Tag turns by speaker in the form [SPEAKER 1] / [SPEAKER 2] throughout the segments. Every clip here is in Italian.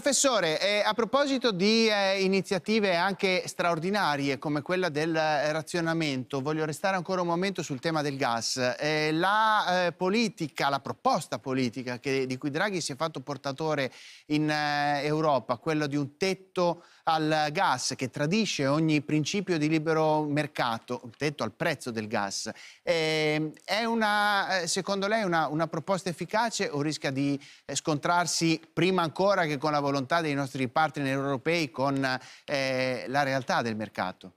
[SPEAKER 1] Professore, eh, a proposito di eh, iniziative anche straordinarie come quella del eh, razionamento, voglio restare ancora un momento sul tema del gas. Eh, la eh, politica, la proposta politica che, di cui Draghi si è fatto portatore in eh, Europa, quella di un tetto al gas che tradisce ogni principio di libero mercato, un tetto al prezzo del gas, ehm, è una, secondo lei una, una proposta efficace o rischia di scontrarsi prima ancora che con la volontà dei nostri partner europei con eh, la realtà del mercato?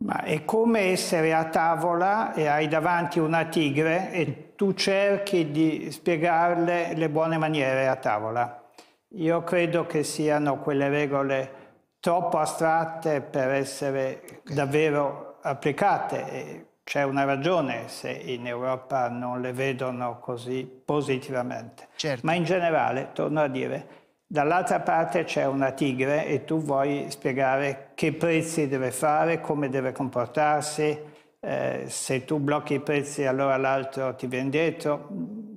[SPEAKER 2] Ma è come essere a tavola e hai davanti una tigre e tu cerchi di spiegarle le buone maniere a tavola. Io credo che siano quelle regole troppo astratte per essere okay. davvero applicate. C'è una ragione se in Europa non le vedono così positivamente. Certo. Ma in generale, torno a dire, dall'altra parte c'è una tigre e tu vuoi spiegare che prezzi deve fare, come deve comportarsi, eh, se tu blocchi i prezzi allora l'altro ti viene dietro,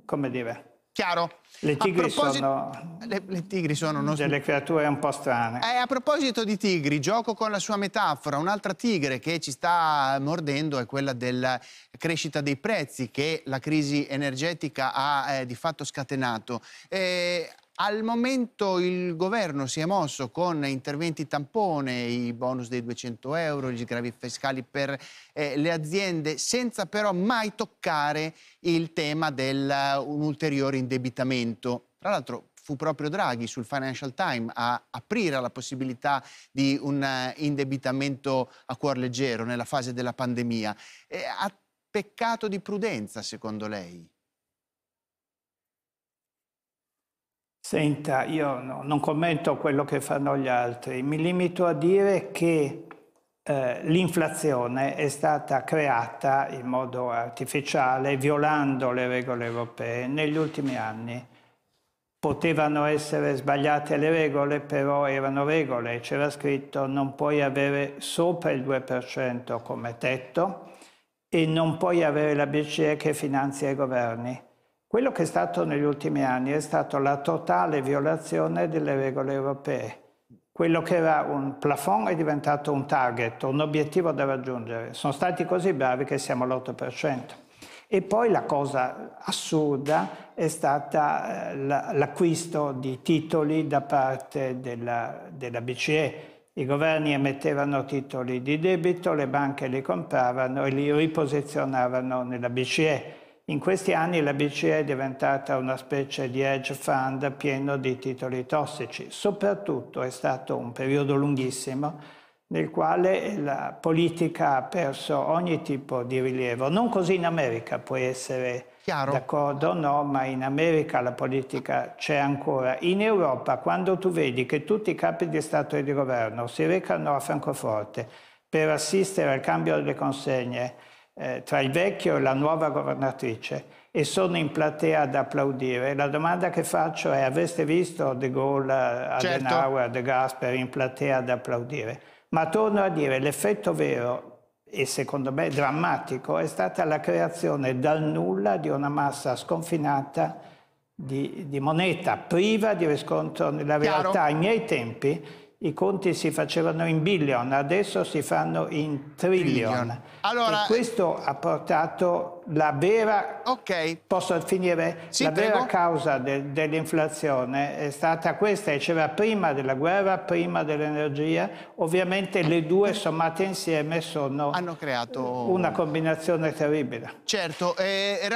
[SPEAKER 2] come dire. Chiaro? Le tigri, sono,
[SPEAKER 1] le, le tigri sono uno... delle
[SPEAKER 2] creature un po' strane.
[SPEAKER 1] Eh, a proposito di tigri, gioco con la sua metafora. Un'altra tigre che ci sta mordendo è quella della crescita dei prezzi che la crisi energetica ha eh, di fatto scatenato. Eh, al momento il governo si è mosso con interventi tampone, i bonus dei 200 euro, gli sgravi fiscali per eh, le aziende, senza però mai toccare il tema del un ulteriore indebitamento. Tra l'altro fu proprio Draghi sul Financial Times a aprire la possibilità di un uh, indebitamento a cuor leggero nella fase della pandemia. Eh, ha
[SPEAKER 2] peccato di prudenza, secondo lei? Senta, io no, non commento quello che fanno gli altri, mi limito a dire che eh, l'inflazione è stata creata in modo artificiale, violando le regole europee negli ultimi anni. Potevano essere sbagliate le regole, però erano regole, c'era scritto non puoi avere sopra il 2% come tetto e non puoi avere la BCE che finanzia i governi quello che è stato negli ultimi anni è stata la totale violazione delle regole europee. Quello che era un plafond è diventato un target, un obiettivo da raggiungere. Sono stati così bravi che siamo all'8%. E poi la cosa assurda è stata eh, l'acquisto di titoli da parte della, della, BCE. I governi emettevano titoli di debito, le banche li compravano e li riposizionavano nella BCE. In questi anni la BCE è diventata una specie di hedge fund pieno di titoli tossici. Soprattutto è stato un periodo lunghissimo nel quale la politica ha perso ogni tipo di rilievo. Non così in America, puoi essere d'accordo o no, ma in America la politica c'è ancora. In Europa, quando tu vedi che tutti i capi di Stato e di Governo si recano a Francoforte per assistere al cambio delle consegne, eh, tra il vecchio e la nuova governatrice e sono in platea ad applaudire. La domanda che faccio è aveste visto De Gaulle, Adenauer, certo. De Gasperi in platea ad applaudire? Ma torno a dire, l'effetto vero e secondo me drammatico è stata la creazione dal nulla di una massa sconfinata di, di moneta priva di riscontro nella realtà. Chiaro. Ai miei tempi i conti si facevano in billion, adesso si fanno in trillion. trillion. Allora, e questo ha portato la vera, okay. posso finire? Sì, la vera causa de, dell'inflazione è stata questa, e c'era prima della guerra, prima dell'energia, ovviamente le due sommate insieme sono Hanno creato... una combinazione terribile. Certo, eh,